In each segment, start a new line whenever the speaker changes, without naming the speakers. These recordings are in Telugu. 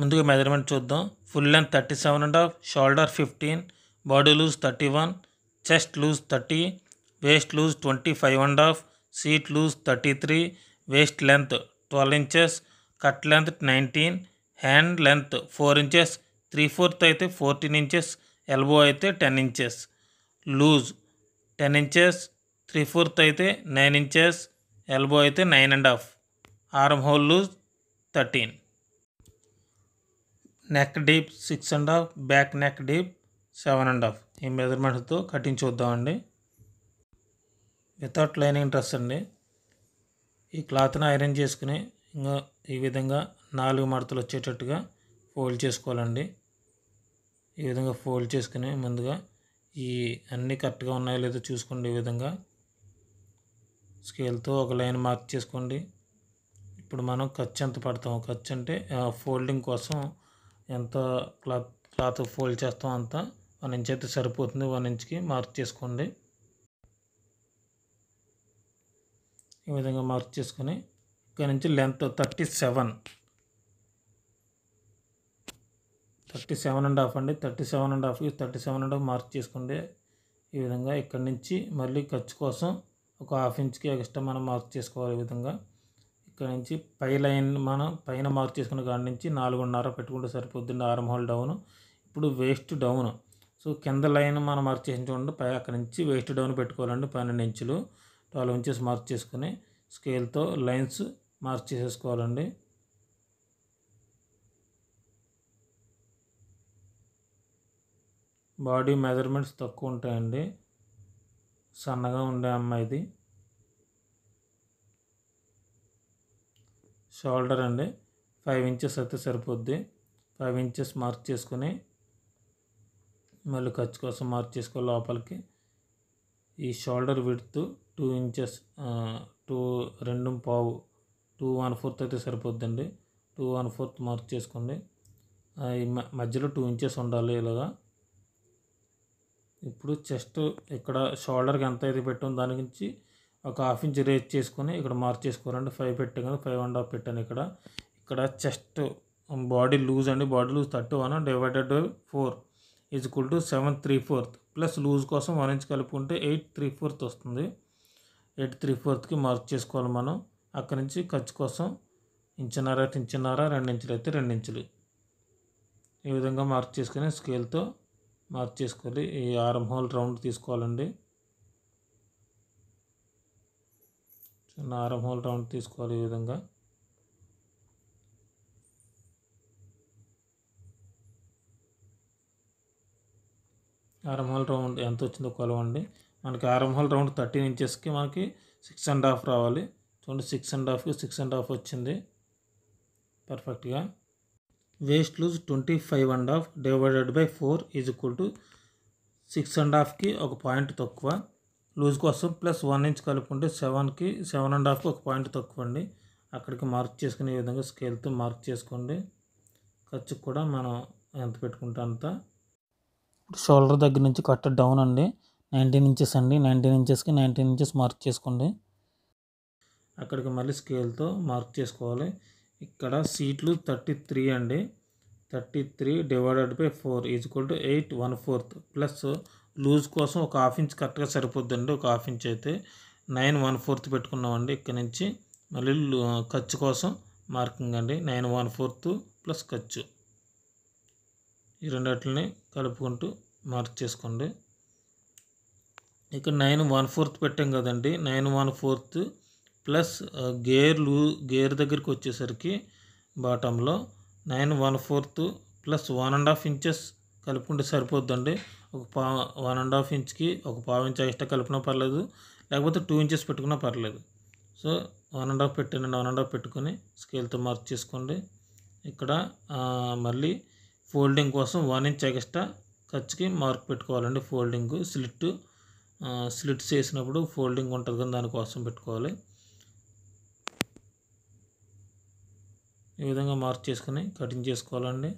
ముందుగా మెజర్మెంట్ చూద్దాం full length thirty seven and half shoulder fifteen body loose thirty one chest loose thirty waist loose twenty five and half seat loose thirty three waist length twelve inches cut length nineteen hand length four inches three fourth అయితే ఫోర్టీన్ ఇంచెస్ ఎల్బో అయితే ten inches loose ten inches three fourth అయితే నైన్ ఇంచెస్ ఎల్బో అయితే nine and half arm hole loose thirteen neck deep six and half back neck deep seven and half ఈ మెజర్మెంట్స్తో కటింగ్ చూద్దామండి వితౌట్ లైనింగ్ డ్రెస్ అండి ఈ క్లాత్ని ఐరన్ చేసుకుని ఇంకా ఈ విధంగా నాలుగు మడతలు వచ్చేటట్టుగా ఫోల్డ్ చేసుకోవాలండి ఈ విధంగా ఫోల్డ్ చేసుకుని ముందుగా ఈ అన్నీ కరెక్ట్గా ఉన్నాయో లేదో చూసుకోండి ఈ విధంగా స్కేల్తో ఒక లైన్ మార్క్ చేసుకోండి ఇప్పుడు మనం ఖర్చు ఎంత పడతాం ఖర్చు అంటే ఫోల్డింగ్ కోసం ఎంత క్లాత్ క్లాత్ ఫోల్డ్ చేస్తాం అంత వన్ ఇంచ్ అయితే సరిపోతుంది వన్ ఇంచ్కి మార్క్ చేసుకోండి ఈ విధంగా మార్క్ చేసుకొని ఇక్కడ నుంచి length thirty seven thirty seven and half అండి థర్టీ సెవెన్ అండ్ హాఫ్కి thirty seven and half mark చేసుకోండి ఈ విధంగా ఇక్కడ నుంచి మళ్ళీ ఖర్చు కోసం ఒక హాఫ్ ఇంచ్కి ఎక్స్ట్రా మనం మార్క్ చేసుకోవాలి ఈ విధంగా ఇక్కడ నుంచి పై లైన్ మనం పైన మార్క్ చేసుకున్న కాడి నుంచి నాలుగున్నర పెట్టుకుంటే సరిపోతుంది ఆరం హోల్ డౌన్ ఇప్పుడు వేస్ట్ డౌన్ సో కింద లైన్ మనం మార్క్ చేసిన చూడండి పై అక్కడ నుంచి వేస్ట్ డౌన్ పెట్టుకోవాలండి పన్నెండు ఇంచులు ట్వెల్వ్ ఇంచెస్ మార్క్ చేసుకుని స్కేల్తో లైన్స్ మార్క్ చేసేసుకోవాలండి బాడీ మెజర్మెంట్స్ తక్కువ ఉంటాయండి సన్నగా ఉండే అమ్మాయిది షోల్డర్ అండి ఫైవ్ ఇంచెస్ అయితే సరిపోద్ది ఫైవ్ ఇంచెస్ మార్క్ చేసుకుని మళ్ళీ ఖర్చు కోసం మార్క్ చేసుకో లోపలికి ఈ shoulder width two inches two రెండు పావు టూ వన్ ఫోర్త్ అయితే సరిపోద్దండి టూ వన్ ఫోర్త్ మార్క్ చేసుకోండి మధ్యలో టూ ఇంచెస్ ఉండాలి ఇలాగా ఇప్పుడు చెస్ట్ ఇక్కడ షోల్డర్కి ఎంత అయితే పెట్టాం దాని గురించి ఒక హాఫ్ ఇంచ్ రేజ్ చేసుకొని ఇక్కడ మార్చేసుకోరండి చేసుకోరండి ఫైవ్ కదా ఫైవ్ అండ్ హాఫ్ పెట్టాను ఇక్కడ ఇక్కడ చెస్ట్ బాడీ లూజ్ అండి body loose thirty one divided by four is equal to seven three fourth plus loose కోసం వన్ ఇంచ్ కలుపుకుంటే ఎయిట్ త్రీ ఫోర్త్ వస్తుంది ఎయిట్ త్రీ ఫోర్త్కి మార్క్ చేసుకోవాలి మనం అక్కడి నుంచి ఖర్చు కోసం ఇంచున్నర ఇంచున్నర రెండు ఇంచులు అయితే రెండు ఇంచులు ఈ విధంగా మార్క్ చేసుకుని స్కేల్తో మార్క్ చేసుకోవాలి ఈ ఆరం హోల్ రౌండ్ తీసుకోవాలండి చిన్న ఆరం హోల్ రౌండ్ తీసుకోవాలి ఈ విధంగా ఆరం హోల్ రౌండ్ ఎంత వచ్చిందో కొలవండి మనకి ఆరం హోల్ రౌండ్ థర్టీన్ ఇంచెస్కి మనకి సిక్స్ అండ్ హాఫ్ రావాలి చూడండి సిక్స్ అండ్ హాఫ్కి సిక్స్ అండ్ హాఫ్ వచ్చింది పర్ఫెక్ట్గా waist loose twenty five and half divided by four is equal to six and హాఫ్కి ఒక పాయింట్ తక్కువ లూజ్ కోసం ప్లస్ వన్ ఇంచ్ కలుపుకుంటే సెవెన్కి సెవెన్ అండ్ హాఫ్కి ఒక పాయింట్ తక్కువ అండి అక్కడికి మార్క్ చేసుకునే విధంగా స్కేల్తో మార్క్ చేసుకోండి ఖర్చు కూడా మనం ఎంత పెట్టుకుంటే అంత షోల్డర్ దగ్గర నుంచి కట్ డౌన్ అండి నైంటీన్ ఇంచెస్ అండి నైంటీన్ ఇంచెస్కి నైంటీన్ ఇంచెస్ మార్క్ చేసుకోండి అక్కడికి మళ్ళీ స్కేల్తో మార్క్ చేసుకోవాలి ఇక్కడ సీట్లు థర్టీ త్రీ అండి thirty three divided by four is equal to eight one fourth plus loose కోసం ఒక హాఫ్ ఇంచ్ కరెక్ట్గా సరిపోద్దండి ఒక హాఫ్ ఇంచ్ అయితే నైన్ వన్ ఫోర్త్ పెట్టుకున్నామండి ఇక్కడ నుంచి మళ్ళీ ఖర్చు కోసం మార్కింగ్ అండి నైన్ వన్ ఫోర్త్ ప్లస్ ఖర్చు ఈ రెండిటిని కలుపుకుంటూ మార్క్ చేసుకోండి ఇక్కడ నైన్ వన్ ఫోర్త్ పెట్టాం కదండి నైన్ వన్ ఫోర్త్ ప్లస్ గేర్లు గేర్ దగ్గరికి వచ్చేసరికి బాటంలో nine one fourth plus one and half inches కలుపుకుంటే సరిపోద్దండి ఒక పా వన్ అండ్ హాఫ్ ఇంచ్కి ఒక పావు ఇంచ్ ఎక్స్ట్రా కలిపినా పర్లేదు లేకపోతే టూ ఇంచెస్ పెట్టుకున్నా పర్లేదు సో వన్ అండ్ హాఫ్ పెట్టానండి వన్ అండ్ హాఫ్ పెట్టుకొని స్కేల్తో మార్క్ చేసుకోండి ఇక్కడ మళ్ళీ ఫోల్డింగ్ కోసం వన్ ఇంచ్ ఎక్స్ట్రా ఖర్చుకి మార్క్ పెట్టుకోవాలండి ఫోల్డింగ్ స్లిట్ స్లిట్స్ వేసినప్పుడు ఫోల్డింగ్ ఉంటుంది కానీ దానికోసం పెట్టుకోవాలి ఈ విధంగా మార్క్ చేసుకుని కటింగ్ చేసుకోవాలండి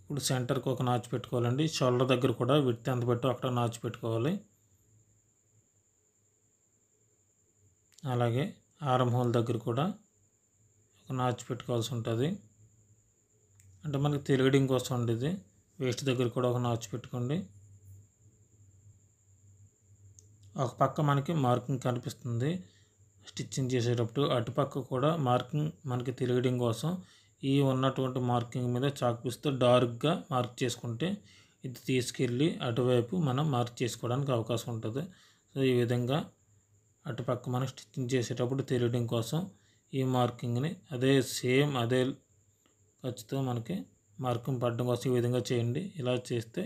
ఇప్పుడు సెంటర్కి ఒక నాచు పెట్టుకోవాలండి షోల్డర్ దగ్గర కూడా విడితే ఎంత పెట్టు అక్కడ నాచు పెట్టుకోవాలి అలాగే ఆరం హోల్ దగ్గర కూడా ఒక నాచ్ పెట్టుకోవాల్సి ఉంటుంది అంటే మనకి తిరగడం కోసం ఉండేది వేస్ట్ దగ్గర కూడా ఒక నాచ్ పెట్టుకోండి ఒక పక్క మనకి మార్కింగ్ కనిపిస్తుంది స్టిచ్చింగ్ చేసేటప్పుడు అటుపక్క కూడా మార్కింగ్ మనకి తిరగడం కోసం ఈ ఉన్నటువంటి మార్కింగ్ మీద చాక్ పిస్తూ డార్క్గా మార్క్ చేసుకుంటే ఇది తీసుకెళ్ళి అటువైపు మనం మార్క్ చేసుకోవడానికి అవకాశం ఉంటుంది సో ఈ విధంగా అటుపక్క మనం స్టిచ్చింగ్ చేసేటప్పుడు తెలియడం కోసం ఈ మార్కింగ్ని అదే సేమ్ అదే ఖర్చుతో మనకి మార్కింగ్ పడడం కోసం ఈ విధంగా చేయండి ఇలా చేస్తే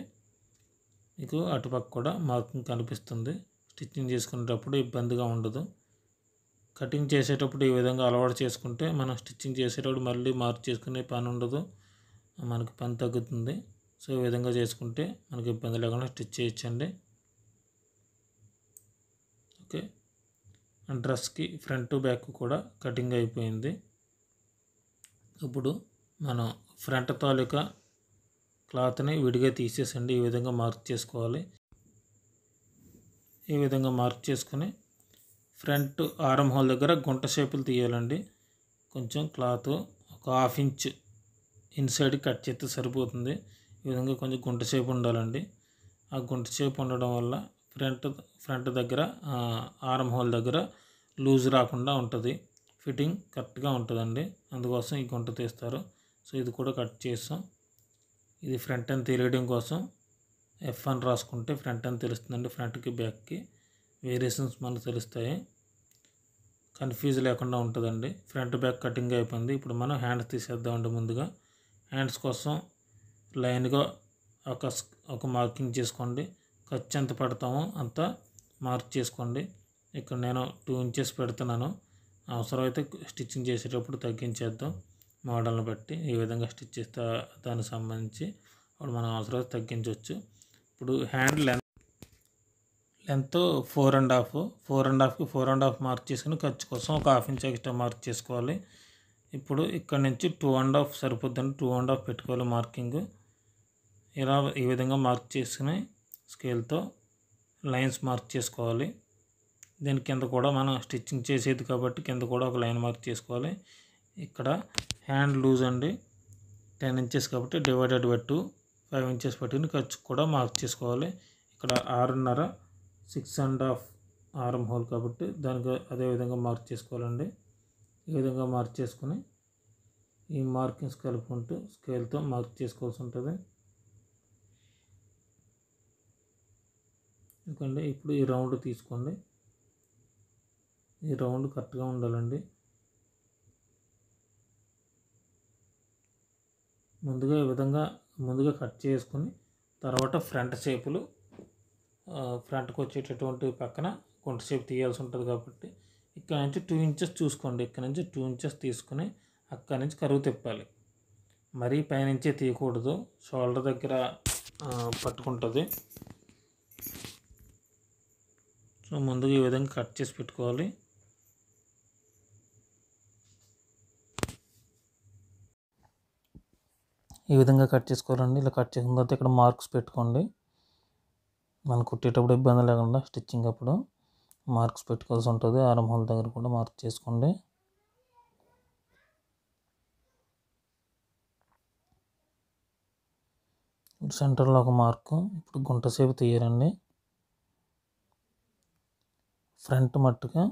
మీకు అటుపక్క కూడా మార్కింగ్ కనిపిస్తుంది స్టిచ్చింగ్ చేసుకునేటప్పుడు ఇబ్బందిగా ఉండదు కటింగ్ చేసేటప్పుడు ఈ విధంగా అలవాటు చేసుకుంటే మనం స్టిచ్చింగ్ చేసేటప్పుడు మళ్ళీ మార్క్ చేసుకునే పని ఉండదు మనకి పని తగ్గుతుంది సో ఈ విధంగా చేసుకుంటే మనకి ఇబ్బంది లేకుండా స్టిచ్ చేయొచ్చండి ఓకే డ్రెస్కి ఫ్రంట్ బ్యాక్ కూడా కటింగ్ అయిపోయింది ఇప్పుడు మనం ఫ్రంట్ తాలూకా క్లాత్ని విడిగా తీసేసండి ఈ విధంగా మార్క్ చేసుకోవాలి ఈ విధంగా మార్క్ చేసుకుని ఫ్రంట్ ఆరం హోల్ దగ్గర గుంట షేపులు తీయాలండి కొంచెం క్లాత్ ఒక హాఫ్ ఇంచ్ ఇన్సైడ్ కట్ చేస్తే సరిపోతుంది ఈ విధంగా కొంచెం గుంట షేపు ఉండాలండి ఆ గుంట షేపు ఉండడం వల్ల ఫ్రంట్ ఫ్రంట్ దగ్గర ఆర్మ్ హోల్ దగ్గర లూజ్ రాకుండా ఉంటుంది ఫిట్టింగ్ కరెక్ట్గా ఉంటుందండి అందుకోసం ఈ గుంట తీస్తారు సో ఇది కూడా కట్ చేస్తాం ఇది ఫ్రంట్ అని తెలియడం కోసం ఎఫ్ అని రాసుకుంటే ఫ్రంట్ అని తెలుస్తుందండి ఫ్రంట్కి బ్యాక్కి వేరియేషన్స్ మనకు తెలుస్తాయి కన్ఫ్యూజ్ లేకుండా ఉంటుందండి ఫ్రంట్ బ్యాక్ కటింగ్ అయిపోయింది ఇప్పుడు మనం హ్యాండ్స్ తీసేద్దామండి ముందుగా హ్యాండ్స్ కోసం లైన్గా ఒక ఒక మార్కింగ్ చేసుకోండి ఖర్చు ఎంత పెడతామో అంత మార్క్ చేసుకోండి ఇక్కడ నేను టూ ఇంచెస్ పెడుతున్నాను అవసరమైతే స్టిచ్చింగ్ చేసేటప్పుడు తగ్గించేద్దాం మోడల్ని బట్టి ఏ విధంగా స్టిచ్ చేస్తే దానికి సంబంధించి అప్పుడు మనం అవసరమైతే తగ్గించవచ్చు ఇప్పుడు hand length length four and half four and హాఫ్కి ఫోర్ అండ్ హాఫ్ మార్క్ చేసుకుని ఖర్చు కోసం ఒక హాఫ్ ఇంచ్ ఎక్స్ట్రా మార్క్ చేసుకోవాలి ఇప్పుడు ఇక్కడ నుంచి టూ అండ్ హాఫ్ సరిపోద్దండి టూ అండ్ హాఫ్ పెట్టుకోవాలి మార్కింగ్ ఇలా ఈ విధంగా మార్క్ చేసుకుని స్కేల్తో లైన్స్ మార్క్ చేసుకోవాలి దీని కింద కూడా మనం స్టిచ్చింగ్ చేసేది కాబట్టి కింద కూడా ఒక లైన్ మార్క్ చేసుకోవాలి ఇక్కడ హ్యాండ్ లూజ్ అండి టెన్ ఇంచెస్ కాబట్టి divided by two five inches పెట్టుకుని ఖర్చు కూడా మార్క్ చేసుకోవాలి ఇక్కడ ఆరున్నర six and half arm hole కాబట్టి దానికి అదేవిధంగా మార్క్ చేసుకోవాలండి ఈ విధంగా మార్క్ చేసుకుని ఈ మార్కింగ్స్ కలుపుకుంటూ స్కేల్తో మార్క్ చేసుకోవాల్సి ఉంటుంది ఎందుకంటే ఇప్పుడు ఈ రౌండ్ తీసుకోండి ఈ రౌండ్ కరెక్ట్గా ఉండాలండి ముందుగా ఈ విధంగా ముందుగా కట్ చేసుకుని తర్వాత ఫ్రంట్ షేపులు ఫ్రంట్కి వచ్చేటటువంటి పక్కన కొంట షేప్ తీయాల్సి ఉంటుంది కాబట్టి ఇక్కడ నుంచి టూ ఇంచెస్ చూసుకోండి ఇక్కడ నుంచి టూ ఇంచెస్ తీసుకుని అక్కడి నుంచి కరువు తిప్పాలి మరీ పైనుంచే తీయకూడదు షోల్డర్ దగ్గర పట్టుకుంటుంది సో ముందుగా ఈ విధంగా కట్ చేసి పెట్టుకోవాలి ఈ విధంగా కట్ చేసుకోవాలండి ఇలా కట్ చేసిన తర్వాత ఇక్కడ మార్క్స్ పెట్టుకోండి మనం కుట్టేటప్పుడు ఇబ్బంది లేకుండా స్టిచ్చింగ్ అప్పుడు మార్క్స్ పెట్టుకోవాల్సి ఉంటుంది ఆరంభాల దగ్గర కూడా మార్క్ చేసుకోండి సెంటర్లో ఒక మార్కు ఇప్పుడు గుంట సేపు తీయరండి ఫ్రంట్ మట్టుగా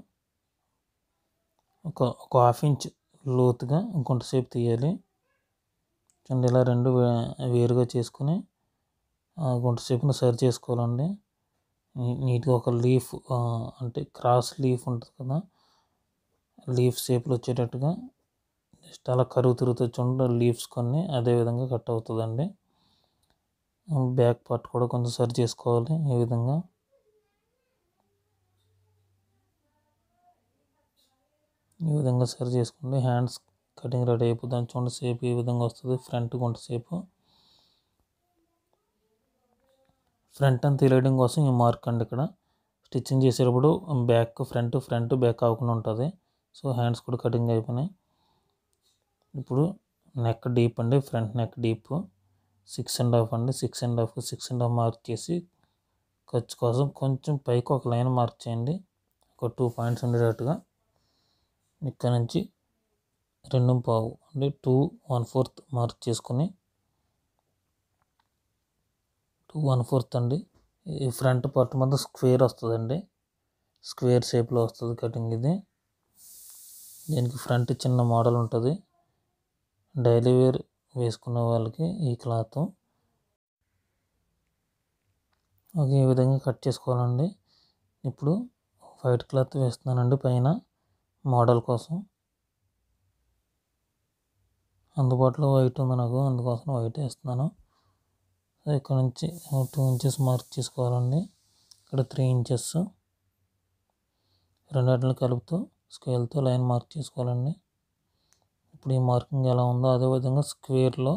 ఒక ఒక హాఫ్ ఇంచ్ లోతుగా ఇంకొంతసేపు తీయాలి చూడండి ఇలా రెండు వేరుగా చేసుకుని గుంట సరి చేసుకోవాలండి నీట్గా ఒక లీఫ్ అంటే క్రాస్ లీఫ్ ఉంటుంది కదా లీఫ్ షేప్లు వచ్చేటట్టుగా జస్ట్ అలా కరువు తిరుగుతూ చూడండి లీవ్స్ కొన్ని అదేవిధంగా కట్ అవుతుందండి బ్యాక్ పార్ట్ కూడా కొంచెం సరి చేసుకోవాలి ఈ విధంగా ఈ విధంగా సరి చేసుకోండి హ్యాండ్స్ కటింగ్ రెడీ అయిపోతుంది చూడండి షేప్ ఈ విధంగా వస్తుంది ఫ్రంట్ గుంట షేపు ఫ్రంట్ అని తీలేయడం కోసం ఈ మార్క్ అండి ఇక్కడ స్టిచ్చింగ్ చేసేటప్పుడు బ్యాక్ ఫ్రంట్ ఫ్రంట్ బ్యాక్ అవ్వకుండా ఉంటుంది సో హ్యాండ్స్ కూడా కటింగ్ అయిపోయినాయి ఇప్పుడు నెక్ డీప్ అండి front neck deep six and half అండి six and half six and half mark చేసి ఖర్చు కోసం కొంచెం పైకి ఒక లైన్ మార్క్ చేయండి ఒక టూ పాయింట్స్ ఉండేటట్టుగా ఇక్కడ నుంచి రెండు పావు అంటే టూ వన్ ఫోర్త్ మార్క్ చేసుకుని టూ వన్ ఫోర్త్ అండి ఈ ఫ్రంట్ పార్ట్ మొత్తం స్క్వేర్ వస్తుందండి స్క్వేర్ షేప్లో వస్తుంది కటింగ్ ఇది దీనికి ఫ్రంట్ చిన్న మోడల్ ఉంటుంది డైలీ వేర్ వేసుకున్న వాళ్ళకి ఈ క్లాత్ ఓకే ఈ విధంగా కట్ చేసుకోవాలండి ఇప్పుడు వైట్ క్లాత్ వేస్తున్నానండి పైన మోడల్ కోసం అందుబాటులో వైట్ ఉంది నాకు అందుకోసం వైట్ వేస్తున్నాను ఇక్కడ నుంచి టూ ఇంచెస్ మార్క్ చేసుకోవాలండి ఇక్కడ త్రీ ఇంచెస్ రెండింటిని కలుపుతూ స్కేల్తో లైన్ మార్క్ చేసుకోవాలండి ఇప్పుడు ఈ మార్కింగ్ ఎలా ఉందో అదేవిధంగా స్క్వేర్లో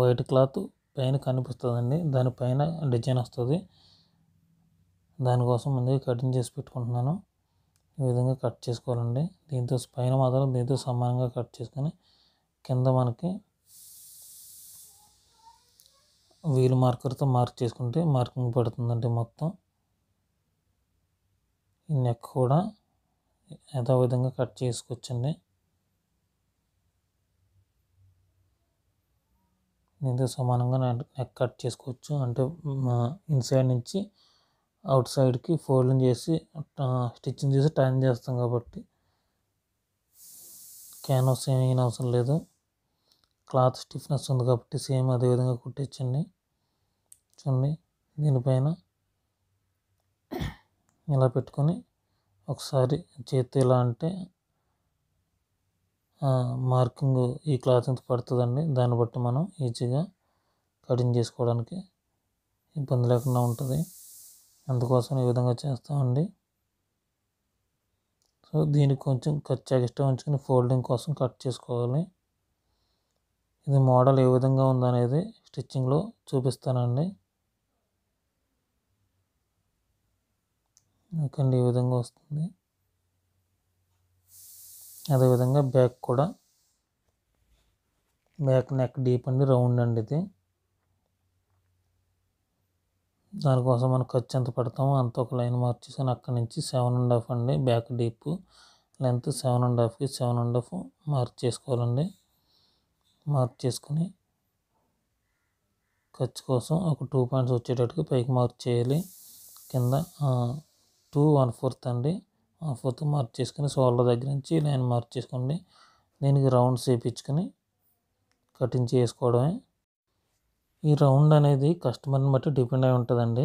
వైట్ క్లాత్ పైన కనిపిస్తుందండి దానిపైన డిజైన్ వస్తుంది దానికోసం ముందుగా కటింగ్ చేసి పెట్టుకుంటున్నాను ఈ విధంగా కట్ చేసుకోవాలండి దీంతో పైన మాత్రం దీంతో సమానంగా కట్ చేసుకొని కింద మనకి వీలు మార్కర్తో మార్క్ చేసుకుంటే మార్కింగ్ పడుతుందండి మొత్తం ఈ నెక్ కూడా ఏదో విధంగా కట్ చేసుకోవచ్చండి దీంతో సమానంగా నెక్ కట్ చేసుకోవచ్చు అంటే ఇన్సైడ్ నుంచి అవుట్ సైడ్కి ఫోల్డింగ్ చేసి స్టిచ్చింగ్ చేసి టైన్ చేస్తాం కాబట్టి క్యాన్వాస్ ఏమైనా అవసరం లేదు క్లాత్ స్టిఫ్నెస్ ఉంది కాబట్టి సేమ్ అదే విధంగా కుట్టించండి చూడండి దీనిపైన ఇలా పెట్టుకొని ఒకసారి చేతి ఎలా అంటే మార్కింగ్ ఈ క్లాత్ ఎంత పడుతుందండి దాన్ని బట్టి మనం ఈజీగా కటింగ్ చేసుకోవడానికి ఇబ్బంది లేకుండా ఉంటుంది అందుకోసం ఈ విధంగా చేస్తామండి సో దీనికి కొంచెం ఖర్చు ఎక్స్ట్రా ఉంచుకొని ఫోల్డింగ్ కోసం కట్ చేసుకోవాలి ఇది మోడల్ ఏ విధంగా ఉందనేది స్టిచ్చింగ్లో చూపిస్తానండి ఇక్కడ ఈ విధంగా వస్తుంది అదేవిధంగా బ్యాక్ కూడా బ్యాక్ నెక్ డీప్ అండి రౌండ్ అండి ఇది దానికోసం మనకు ఖర్చు ఎంత పడతామో అంత ఒక లైన్ మార్చేసుకొని అక్కడ నుంచి సెవెన్ అండ్ హాఫ్ అండి back deep length seven and హాఫ్కి సెవెన్ అండ్ హాఫ్ మార్క్ చేసుకోవాలండి మార్క్ చేసుకొని ఖర్చు కోసం ఒక టూ పాయింట్స్ వచ్చేటట్టుగా పైకి మార్క్ చేయాలి కింద టూ వన్ ఫోర్త్ అండి వన్ ఫోర్త్ మార్క్ చేసుకుని దగ్గర నుంచి లైన్ మార్క్ చేసుకోండి దీనికి రౌండ్స్ వేయించుకొని కటింగ్ చేసుకోవడమే ఈ రౌండ్ అనేది కస్టమర్ని బట్టి డిపెండ్ అయి ఉంటుందండి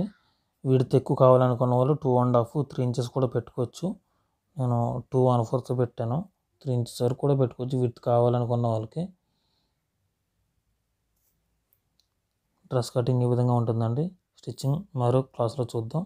విడత్ ఎక్కువ కావాలనుకున్న వాళ్ళు two and half three inches కూడా పెట్టుకోవచ్చు నేను టూ వన్ ఫోర్త్ పెట్టాను త్రీ ఇంచెస్ వరకు కూడా పెట్టుకోవచ్చు విడత్ కావాలనుకున్న వాళ్ళకి డ్రెస్ కటింగ్ ఈ విధంగా ఉంటుందండి స్టిచ్చింగ్ మరో క్లాస్లో చూద్దాం